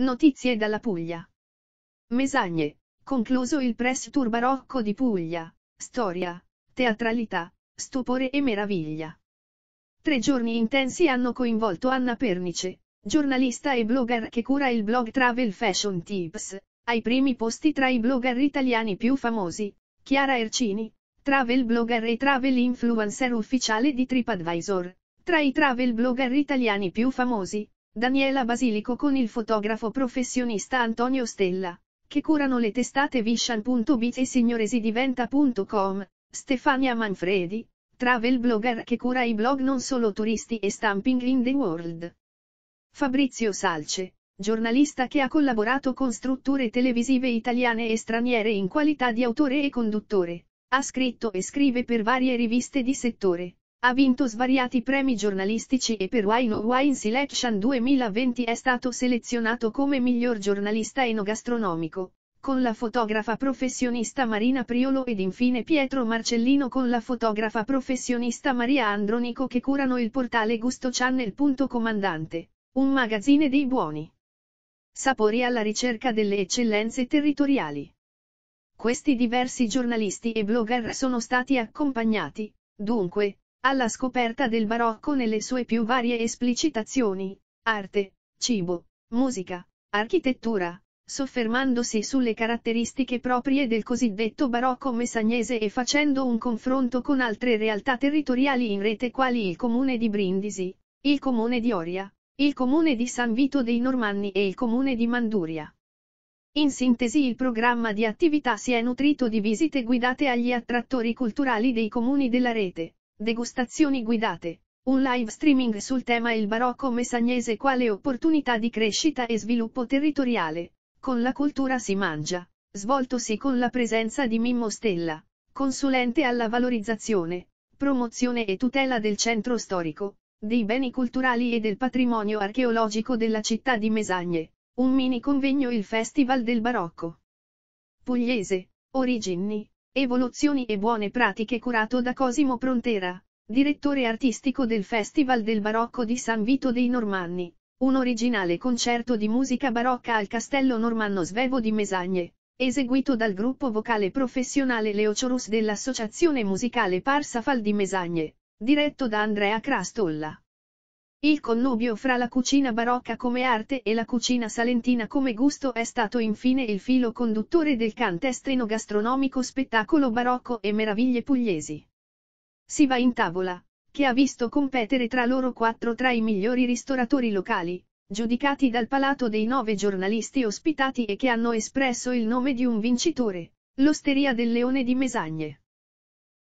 Notizie dalla Puglia. Mesagne, concluso il press tour barocco di Puglia, storia, teatralità, stupore e meraviglia. Tre giorni intensi hanno coinvolto Anna Pernice, giornalista e blogger che cura il blog Travel Fashion Tips, ai primi posti tra i blogger italiani più famosi, Chiara Ercini, travel blogger e travel influencer ufficiale di TripAdvisor, tra i travel blogger italiani più famosi, Daniela Basilico con il fotografo professionista Antonio Stella, che curano le testate Vishan.bit e signoresidiventa.com, Stefania Manfredi, travel blogger che cura i blog non solo turisti e stamping in the world. Fabrizio Salce, giornalista che ha collaborato con strutture televisive italiane e straniere in qualità di autore e conduttore, ha scritto e scrive per varie riviste di settore. Ha vinto svariati premi giornalistici e per Wine of Wine Selection 2020 è stato selezionato come miglior giornalista enogastronomico, con la fotografa professionista Marina Priolo ed infine Pietro Marcellino con la fotografa professionista Maria Andronico che curano il portale Comandante, un magazzine dei buoni. Sapori alla ricerca delle eccellenze territoriali. Questi diversi giornalisti e blogger sono stati accompagnati, dunque, alla scoperta del barocco nelle sue più varie esplicitazioni, arte, cibo, musica, architettura, soffermandosi sulle caratteristiche proprie del cosiddetto barocco messagnese e facendo un confronto con altre realtà territoriali in rete quali il comune di Brindisi, il comune di Oria, il comune di San Vito dei Normanni e il comune di Manduria. In sintesi il programma di attività si è nutrito di visite guidate agli attrattori culturali dei comuni della rete degustazioni guidate, un live streaming sul tema il barocco messagnese quale opportunità di crescita e sviluppo territoriale, con la cultura si mangia, svoltosi con la presenza di Mimmo Stella, consulente alla valorizzazione, promozione e tutela del centro storico, dei beni culturali e del patrimonio archeologico della città di Mesagne, un mini convegno il Festival del Barocco. Pugliese, origini, Evoluzioni e buone pratiche curato da Cosimo Prontera, direttore artistico del Festival del Barocco di San Vito dei Normanni, un originale concerto di musica barocca al Castello Normanno Svevo di Mesagne, eseguito dal gruppo vocale professionale Leociorus dell'Associazione Musicale Parsafal di Mesagne, diretto da Andrea Crastolla. Il connubio fra la cucina barocca come arte e la cucina salentina come gusto è stato infine il filo conduttore del cantestrino gastronomico spettacolo barocco e meraviglie pugliesi. Si va in tavola, che ha visto competere tra loro quattro tra i migliori ristoratori locali, giudicati dal palato dei nove giornalisti ospitati e che hanno espresso il nome di un vincitore, l'Osteria del Leone di Mesagne.